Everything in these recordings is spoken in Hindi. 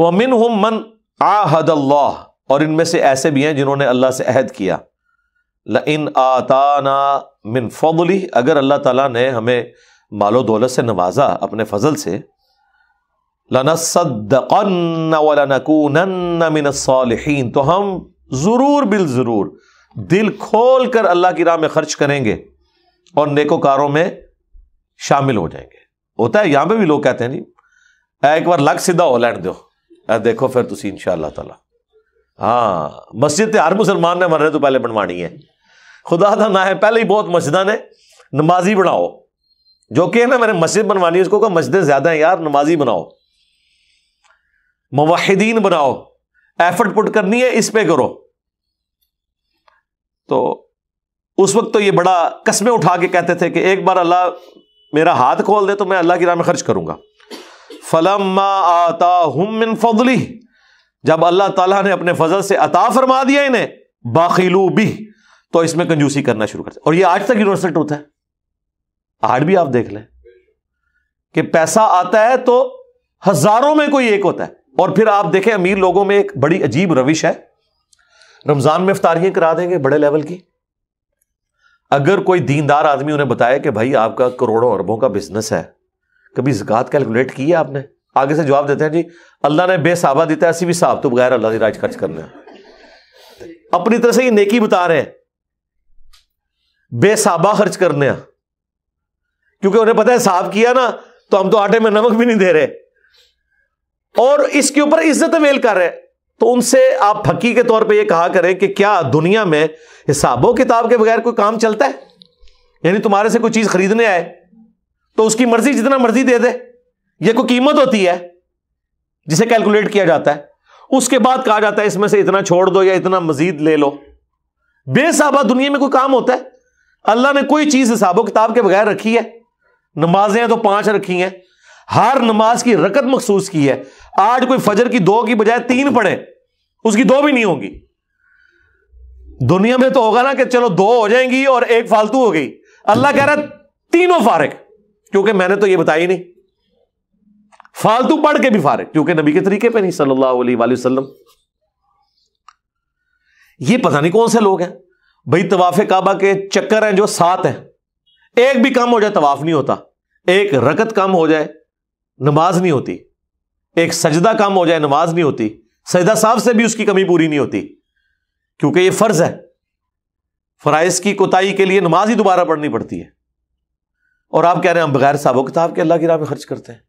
व मिन हम मन आहद अल्लाह और इनमें से ऐसे भी हैं जिन्होंने अल्लाह से अहद किया ल इन आताना मिन फदली अगर अल्लाह ताला ने हमें मालो दौलत से नवाजा अपने फजल से लनसदनकून तो हम ज़रूर बिल ज़रूर दिल खोल कर अल्लाह की राह में खर्च करेंगे और नेकोकारों में शामिल हो जाएंगे होता है यहां पर भी लोग कहते हैं जी एक बार लग सीधा हो लैंड दो ਇਹ ਦੇਖੋ ਫਿਰ ਤੁਸੀਂ ਇਨਸ਼ਾ ਅੱਲਾਹ ਤਾਲਾ ਹਾਂ ਮਸਜਿਦ ਤੇ ਹਰ ਮੁਸਲਮਾਨ ਨੇ ਮਰਨੇ ਤੋਂ ਪਹਿਲੇ ਬਣਵਾਣੀ ਹੈ खुदा का ना है पहले ही बहुत मस्जिद ने नमाजी बनाओ जो कि है ना मैंने मस्जिद बनवानी है उसको कहा मस्जिदें ज्यादा हैं यार नमाजी बनाओ मवाहिदीन बनाओ एफर्ट पुट करनी है इस पे करो तो उस वक्त तो ये बड़ा कस्में उठा के कहते थे कि एक बार अल्लाह मेरा हाथ खोल दे तो मैं अल्लाह की राह में खर्च करूंगा फलम्मा आता हम फजली जब अल्लाह ताला ने अपने फजल से अता फरमा दिया इन्हें बाखिलू भी तो इसमें कंजूसी करना शुरू कर दिया और ये आज तक यूनिवर्सल ट्रूथ है आज भी आप देख लें कि पैसा आता है तो हजारों में कोई एक होता है और फिर आप देखें अमीर लोगों में एक बड़ी अजीब रविश है रमजान में इफ्तारियां करा देंगे बड़े लेवल की अगर कोई दीनदार आदमी उन्हें बताए कि भाई आपका करोड़ों अरबों का बिजनेस है कभी जक़ात कैलकुलेट की है आपने आगे से जवाब देते हैं जी अल्लाह ने बेसाबा देता है ऐसी भी साहब तो बगैर अल्लाह के राज खर्च करने अपनी तरह से ही नेकी बता रहे हैं बेसाबा खर्च करने क्योंकि उन्हें पता है साफ किया ना तो हम तो आटे में नमक भी नहीं दे रहे और इसके ऊपर इज्जत वेल कर रहे तो उनसे आप फकी के तौर पे ये कहा करें कि क्या दुनिया में हिसाबों किताब के बगैर कोई काम चलता है यानी तुम्हारे से कोई चीज खरीदने आए तो उसकी मर्जी जितना मर्जी दे दे ये कोई कीमत होती है जिसे कैलकुलेट किया जाता है उसके बाद कहा जाता है इसमें से इतना छोड़ दो या इतना मजीद ले लो बेसाबा दुनिया में कोई काम होता है अल्लाह ने कोई चीज हिसाबो किताब के बगैर रखी है नमाजें तो पांच रखी हैं हर नमाज की रकत मखसूस की है आज कोई फजर की दो की बजाय तीन पढ़े उसकी दो भी नहीं होगी दुनिया में तो होगा ना कि चलो दो हो जाएंगी और एक फालतू हो गई अल्लाह कह रहा है तीनों फारिग क्योंकि मैंने तो ये बताया नहीं फालतू पढ़ के भी फारे क्योंकि नबी के तरीके पे नहीं सल्लल्लाहु अलैहि वसल्लम ये पता नहीं कौन से लोग हैं भाई तवाफ काबा के चक्कर हैं जो सात हैं एक भी कम हो जाए तवाफ नहीं होता एक रकत कम हो जाए नमाज नहीं होती एक सजदा कम हो जाए नमाज नहीं होती सजदा साहब से भी उसकी कमी पूरी नहीं होती क्योंकि ये फर्ज है फराइज की कोताही के लिए नमाज ही दोबारा पढ़नी पड़ती है और आप कह रहे हैं हम बगैर हिसाबो किताब के अल्लाह की राह में खर्च करते हैं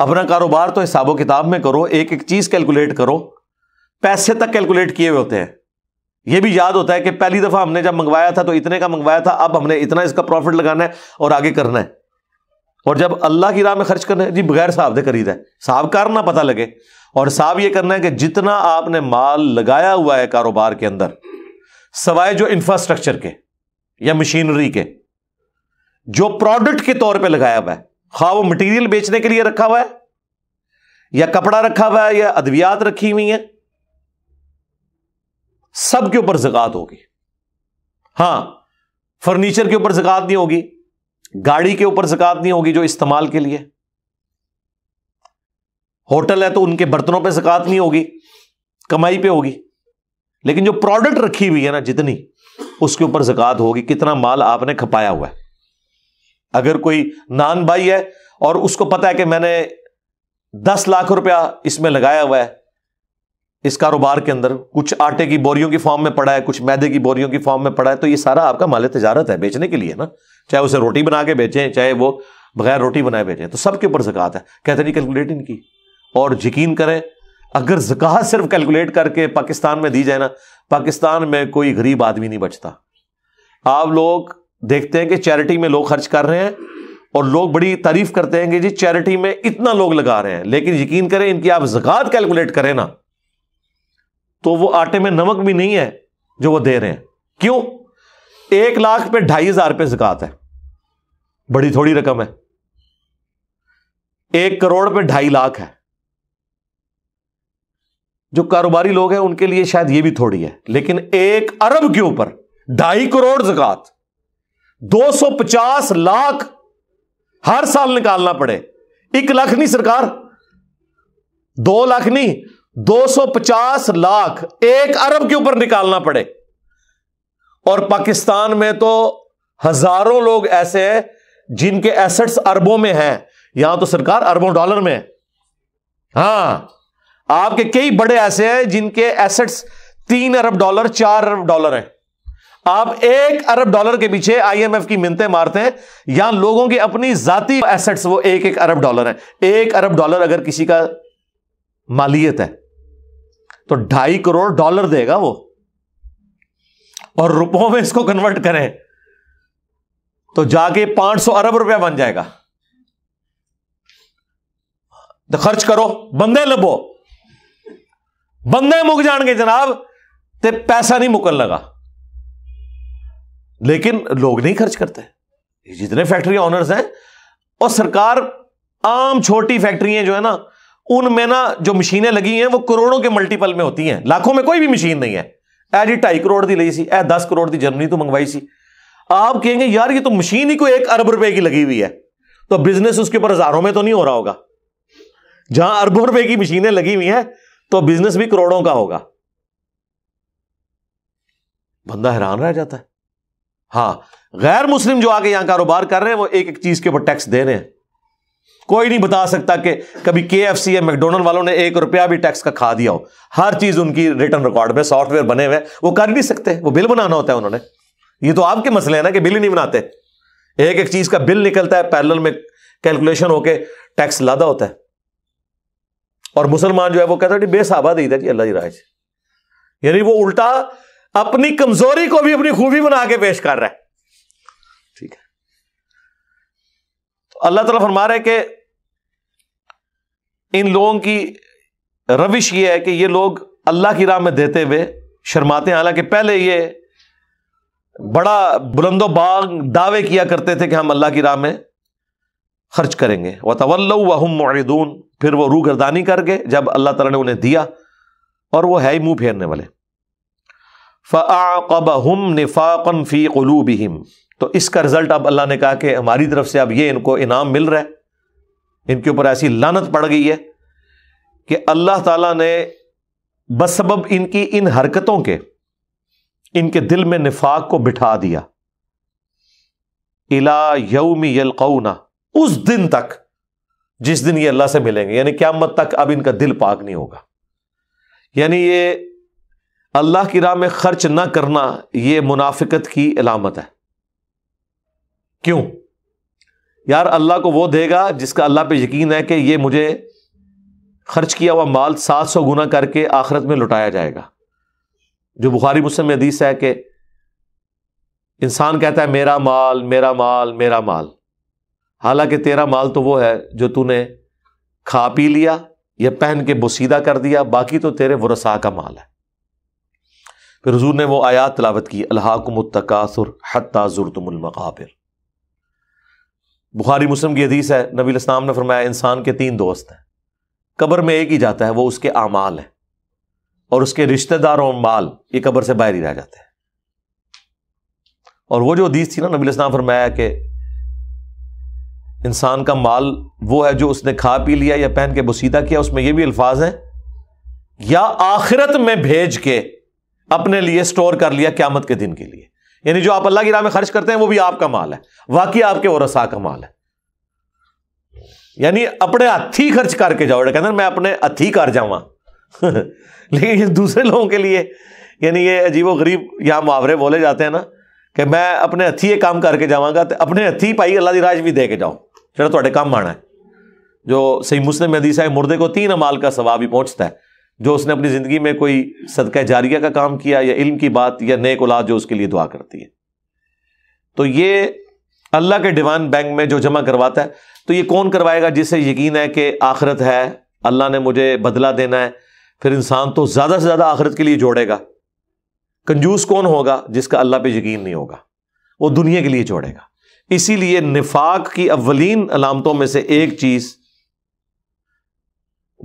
अपना कारोबार तो हिसाबों किताब में करो एक एक चीज कैलकुलेट करो पैसे तक कैलकुलेट किए हुए होते हैं यह भी याद होता है कि पहली दफा हमने जब मंगवाया था तो इतने का मंगवाया था अब हमने इतना इसका प्रॉफिट लगाना है और आगे करना है और जब अल्लाह की राह में खर्च करना है जी बगैर साहब दे खरीदा है साहब कार ना पता लगे और साहब यह करना है कि जितना आपने माल लगाया हुआ है कारोबार के अंदर सवाए जो इंफ्रास्ट्रक्चर के या मशीनरी के जो प्रोडक्ट के तौर पे लगाया हुआ है खा वो मटेरियल बेचने के लिए रखा हुआ है या कपड़ा रखा हुआ है या अद्वियात रखी हुई है सब हाँ, के ऊपर जगात होगी हां फर्नीचर के ऊपर जगात नहीं होगी गाड़ी के ऊपर जकत नहीं होगी जो इस्तेमाल के लिए होटल है तो उनके बर्तनों पे जकत नहीं होगी कमाई पे होगी लेकिन जो प्रोडक्ट रखी हुई है ना जितनी उसके ऊपर जक़ात होगी कितना माल आपने खपाया हुआ है अगर कोई नान भाई है और उसको पता है कि मैंने दस लाख रुपया इसमें लगाया हुआ है इस कारोबार के अंदर कुछ आटे की बोरियों की फॉर्म में पड़ा है कुछ मैदे की बोरियों की फॉर्म में पड़ा है तो ये सारा आपका माल तजारत है बेचने के लिए ना चाहे उसे रोटी बना के बेचें चाहे वो बगैर रोटी बनाए बेचें तो सबके ऊपर जक़ात है कहते नहीं कैलकुलेट इनकी और यकीन करें अगर जक़ात सिर्फ कैलकुलेट करके पाकिस्तान में दी जाए ना पाकिस्तान में कोई गरीब आदमी नहीं बचता आप लोग देखते हैं कि चैरिटी में लोग खर्च कर रहे हैं और लोग बड़ी तारीफ करते हैं कि जी चैरिटी में इतना लोग लगा रहे हैं लेकिन यकीन करें इनकी आप जक़ात कैलकुलेट करें ना तो वो आटे में नमक भी नहीं है जो वो दे रहे हैं क्यों एक लाख पे ढाई हजार रुपये जक़ात है बड़ी थोड़ी रकम है एक करोड़ पे ढाई लाख है जो कारोबारी लोग हैं उनके लिए शायद ये भी थोड़ी है लेकिन एक अरब के ऊपर ढाई करोड़ जक़ात दो सौ पचास लाख हर साल निकालना पड़े एक लाख नहीं सरकार दो लाख नहीं दो सौ पचास लाख एक अरब के ऊपर निकालना पड़े और पाकिस्तान में तो हजारों लोग ऐसे हैं जिनके एसेट्स अरबों में हैं यहां तो सरकार अरबों डॉलर में हां आपके कई बड़े ऐसे हैं जिनके एसेट्स तीन अरब डॉलर चार अरब डॉलर हैं आप एक अरब डॉलर के पीछे आईएमएफ की मिनते मारते हैं यहां लोगों की अपनी जाति एसेट्स वो एक एक अरब डॉलर है एक अरब डॉलर अगर किसी का मालियत है तो ढाई करोड़ डॉलर देगा वो और रुपयों में इसको कन्वर्ट करें तो जाके 500 अरब रुपया बन जाएगा तो खर्च करो बंदे लबो बंदे मुक जाएंगे जनाब ते पैसा नहीं मुकन लगा लेकिन लोग नहीं खर्च करते जितने फैक्ट्री ऑनर्स हैं और सरकार आम छोटी फैक्ट्रियां जो है ना उनमें ना जो मशीनें लगी हैं वो करोड़ों के मल्टीपल में होती हैं लाखों में कोई भी मशीन नहीं है ए जी ढाई करोड़ की लगी सी ए दस करोड़ की जर्मनी तो मंगवाई सी आप कहेंगे यार ये तो मशीन ही कोई एक अरब रुपए की लगी हुई है तो बिजनेस उसके ऊपर हजारों में तो नहीं हो रहा होगा जहां अरबों रुपए की मशीनें लगी हुई हैं तो बिजनेस भी करोड़ों का होगा बंदा हैरान रह जाता है हाँ गैर मुस्लिम जो आगे यहां कारोबार कर रहे हैं वो एक एक चीज के ऊपर टैक्स दे रहे हैं कोई नहीं बता सकता कि कभी के एफ सी या मैकडोनल्ड वालों ने एक रुपया भी टैक्स का खा दिया हो हर चीज उनकी रिटर्न रिकॉर्ड में सॉफ्टवेयर बने हुए वो कर नहीं सकते वो बिल बनाना होता है उन्होंने ये तो आपके मसले हैं ना कि बिल ही नहीं बनाते एक एक चीज का बिल निकलता है पैरल में कैलकुलेशन होकर टैक्स लादा होता है और मुसलमान जो है वो कहता है बेसाबा ही था जी अल्लाह जी राज यानी वो उल्टा अपनी कमजोरी को भी अपनी खूबी बना के पेश कर रहा है ठीक है तो अल्लाह तला फरमा रहे कि इन लोगों की रविश ये है कि ये लोग अल्लाह की राह में देते हुए शर्माते हैं हालांकि पहले ये बड़ा बुलंदो बाग दावे किया करते थे कि हम अल्लाह की राह में खर्च करेंगे व तवल वहम फिर फिर वो रूगरदानी करके जब अल्लाह तला ने उन्हें दिया और वो है ही मुंह फेरने वाले फ़ाकबहम नफ़ाक़न फ़ी कलूबहम तो इसका रिज़ल्ट अब अल्लाह ने कहा कि हमारी तरफ से अब ये इनको इनाम मिल रहा है इनके ऊपर ऐसी लानत पड़ गई है कि अल्लाह ताला ने बसबब इनकी इन हरकतों के इनके दिल में निफाक को बिठा दिया इला यौम यलकौना उस दिन तक जिस दिन ये अल्लाह से मिलेंगे यानी क्या मत तक अब इनका दिल पाक नहीं होगा यानी ये अल्लाह की राह में खर्च ना करना यह मुनाफिकत की अलामत है क्यों यार अल्लाह को वो देगा जिसका अल्लाह पे यकीन है कि ये मुझे खर्च किया हुआ माल 700 गुना करके आखिरत में लुटाया जाएगा जो बुखारी मुस्लिम हदीस है कि इंसान कहता है मेरा माल मेरा माल मेरा माल हालांकि तेरा माल तो वो है जो तूने खा पी लिया या पहन के बसीदा कर दिया बाकी तो तेरे वरसा का माल है फिर हजूर ने वो आयात तलावत की अल्हाकुमतकासुर हत्ता जुरतमकाबिर बुखारी मुस्लिम की हदीस है नबी इस्लाम ने फरमाया इंसान के तीन दोस्त हैं कबर में एक ही जाता है वो उसके आमाल है और उसके रिश्तेदार और माल ये कब्र से बाहर ही रह जाते हैं और वह जो हदीस थी ना नबी इस्लाम फरमाया कि इंसान का माल वो है जो उसने खा पी लिया या पहन के बसीदा किया उसमें यह भी अल्फाज हैं या आखिरत में भेज के अपने लिए स्टोर कर लिया क्यामत के दिन के लिए यानी जो आप अल्लाह की राह में खर्च करते हैं वो भी आपका माल है वाकई आपके रसा का माल है यानी अपने हथी खर्च करके जाओ कहते मैं अपने हथी कर जावा लेकिन ये दूसरे लोगों के लिए यानी ये अजीबो गरीब या मुहावरे बोले जाते हैं ना कि मैं अपने हथी ये काम करके जावांगा तो अपने हथी पाई अल्लाह की राज भी दे के जाओ जो थोड़े काम आना है जो सही मुस्लिम हदीस है मुर्दे को तीन अमाल का स्वभाव ही पहुंचता है जो उसने अपनी ज़िंदगी में कोई सदका जारिया का काम किया या इल्म की बात या नेक औलाद जो उसके लिए दुआ करती है तो ये अल्लाह के डिवान बैंक में जो जमा करवाता है तो ये कौन करवाएगा जिसे यकीन है कि आखिरत है अल्लाह ने मुझे बदला देना है फिर इंसान तो ज़्यादा से ज़्यादा आखिरत के लिए जोड़ेगा कंजूस कौन होगा जिसका अल्लाह पर यकीन नहीं होगा वो दुनिया के लिए जोड़ेगा इसीलिए निफाक की अवलिन अलामतों में से एक चीज़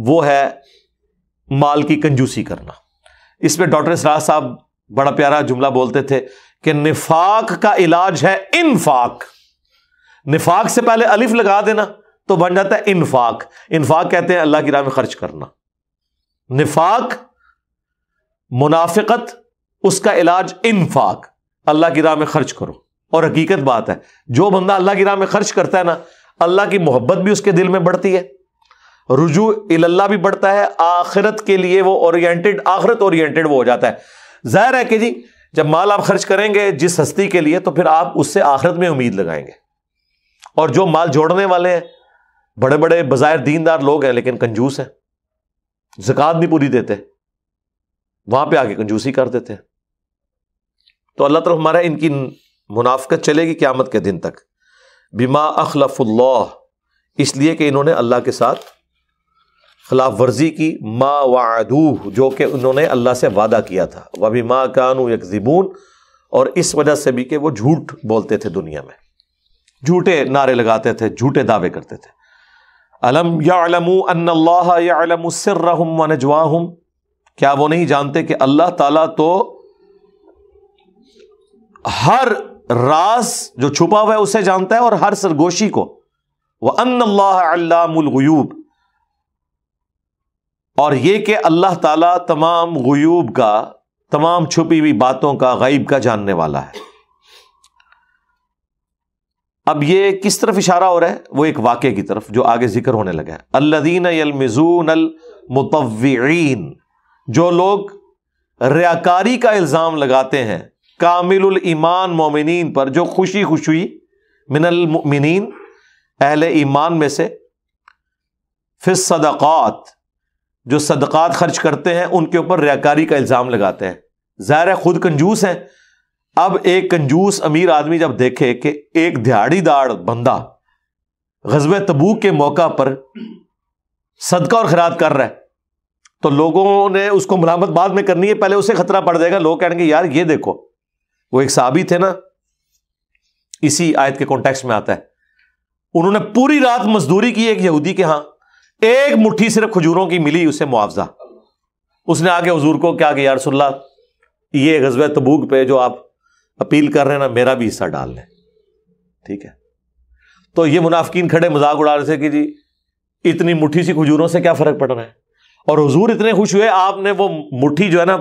वो है माल की कंजूसी करना इस पे डॉक्टर इसरा साहब बड़ा प्यारा जुमला बोलते थे कि निफाक का इलाज है इनफाक निफाक से पहले अलिफ लगा देना तो बन जाता है इनफाक इनफाक कहते हैं अल्लाह की राह में खर्च करना निफाक मुनाफिकत उसका इलाज इनफाक अल्लाह की राह में खर्च करो और हकीकत बात है जो बंदा अल्लाह की राह में खर्च करता है ना अल्लाह की मोहब्बत भी उसके दिल में बढ़ती है रुजू इल्ला भी बढ़ता है आखिरत के लिए वो ओरिएंटेड आखिरत ओरिएंटेड वो हो जाता है जाहिर है कि जी जब माल आप खर्च करेंगे जिस हस्ती के लिए तो फिर आप उससे आखिरत में उम्मीद लगाएंगे और जो माल जोड़ने वाले हैं बड़े बड़े बाजायर दीनदार लोग हैं लेकिन कंजूस हैं जक़ात नहीं पूरी देते वहां पे आके कंजूसी कर देते हैं तो अल्लाह तरफ हमारा इनकी मुनाफ्त चलेगी क्यामत के दिन तक बीमा अखलफुल्ला इसलिए कि इन्होंने अल्लाह के साथ खिलाफ वर्जी की माँ वादूह जो कि उन्होंने अल्लाह से वादा किया था वह भी माँ कानू यकजिबून और इस वजह से भी कि वो झूठ बोलते थे दुनिया में झूठे नारे लगाते थे झूठे दावे करते थे अलम यालमू क्या वो नहीं जानते कि अल्लाह ताला तो हर रास जो छुपा हुआ है उसे जानता है और हर सरगोशी को वह अल्लाह अल्लामुलगयूब और ये कि अल्लाह ताला तमाम गयूब का तमाम छुपी हुई बातों का गईब का जानने वाला है अब ये किस तरफ इशारा हो रहा है वो एक वाक्य की तरफ जो आगे जिक्र होने लगा है अल्लादीन यलमिजून अलमुतवीन जो लोग रियाकारी का इल्ज़ाम लगाते हैं कामिल ईमान मोमिन पर जो खुशी खुशी मिनल मोमिन अहल ईमान में से फिर सदक़ात जो सदक़ात खर्च करते हैं उनके ऊपर रयाकारी का इल्ज़ाम लगाते हैं ज़ाहिर है खुद कंजूस हैं अब एक कंजूस अमीर आदमी जब देखे कि एक दिहाड़ीदार बंदा गजब तबूक के मौका पर सदका और खराब कर रहा है तो लोगों ने उसको मलामत बाद में करनी है पहले उसे खतरा पड़ जाएगा लोग कहेंगे यार ये देखो वो एक साबित है ना इसी आयत के कॉन्टेक्स्ट में आता है उन्होंने पूरी रात मजदूरी की एक यहूदी के यहां एक मुठ्ठी सिर्फ खजूरों की मिली उसे मुआवजा उसने आगे हजूर को क्या किया रसुल्ला ये गजब तबूक पे जो आप अपील कर रहे हैं ना मेरा भी हिस्सा डाल लें ठीक है तो ये मुनाफिकीन खड़े मजाक उड़ा रहे थे कि जी इतनी मुठ्ठी सी खजूरों से क्या फर्क पड़ रहा है और हजूर इतने खुश हुए आपने वो मुट्ठी जो है ना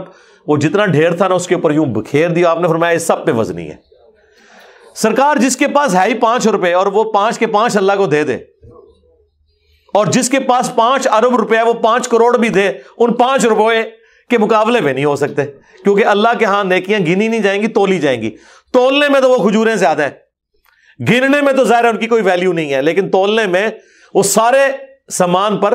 वो जितना ढेर था ना उसके ऊपर यूं बखेर दिया आपने फरमाया इस सब पे वजनी है सरकार जिसके पास है ही पांच रुपए और वो पांच के पांच अल्लाह को दे दे और जिसके पास पांच अरब रुपया वो पांच करोड़ भी दे उन पांच रुपये के मुकाबले में नहीं हो सकते क्योंकि अल्लाह के हाथ नेकियां गिनी नहीं जाएंगी तोली जाएंगी तोलने में तो वो खजूरें ज्यादा हैं गिनने में तो जाहिर उनकी कोई वैल्यू नहीं है लेकिन तोलने में वो सारे सामान पर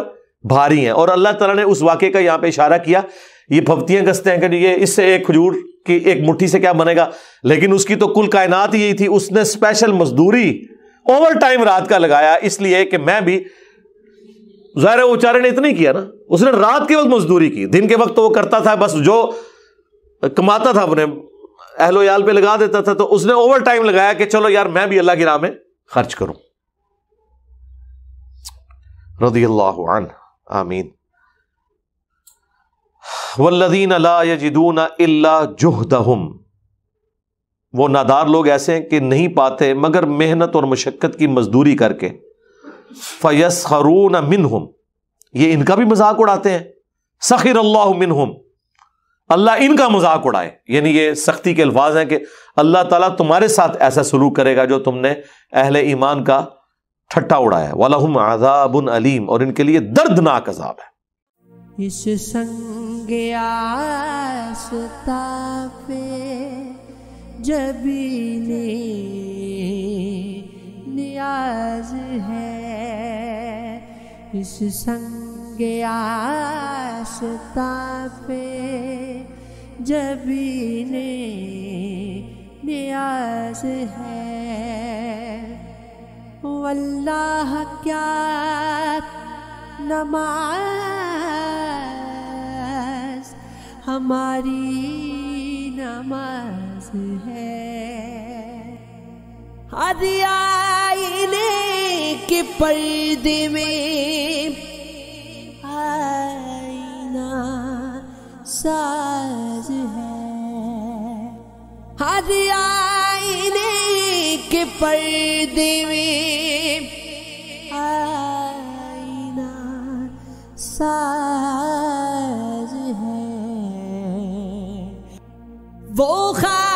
भारी हैं और अल्लाह तला ने उस वाक्य का यहां पर इशारा किया ये फपतियां कसते हैं कि ये इससे एक खजूर की एक मुट्ठी से क्या बनेगा लेकिन उसकी तो कुल कायनात यही थी उसने स्पेशल मजदूरी ओवर टाइम रात का लगाया इसलिए कि मैं भी जाहिर है वो बेचारे ने इतना ही किया ना उसने रात के वक्त मजदूरी की दिन के वक्त तो वो करता था बस जो कमाता था अपने अहलो याल पे लगा देता था तो उसने ओवर टाइम लगाया कि चलो यार मैं भी अल्लाह की राह में खर्च करूं रदी अल्लाह आमीन वल्लदीन अलाजिदून इल्ला जुहदहुम वो नादार लोग ऐसे हैं कि नहीं पाते मगर मेहनत और मशक्क़त की मजदूरी करके फ़यस खरून हम ये इनका भी मजाक उड़ाते हैं सखिर अल्लाह हम अल्लाह इनका मजाक उड़ाए यानी ये सख्ती के अल्फाज हैं कि अल्लाह ताला तुम्हारे साथ ऐसा सलूक करेगा जो तुमने अहल ईमान का ठट्टा उड़ाया वालम आजाबन अलीम और इनके लिए दर्दनाक अजाब है इस संग पे जबी ने आज है इस संग आसता पे जबी ने नियाज है वल्लाह क्या नमाज हमारी नमाज है आज आईने के पर्दे में आईना साज है आज आईने के पर्दे में आईना साज है वो खा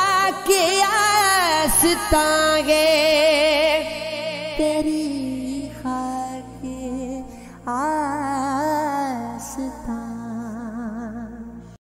してあげ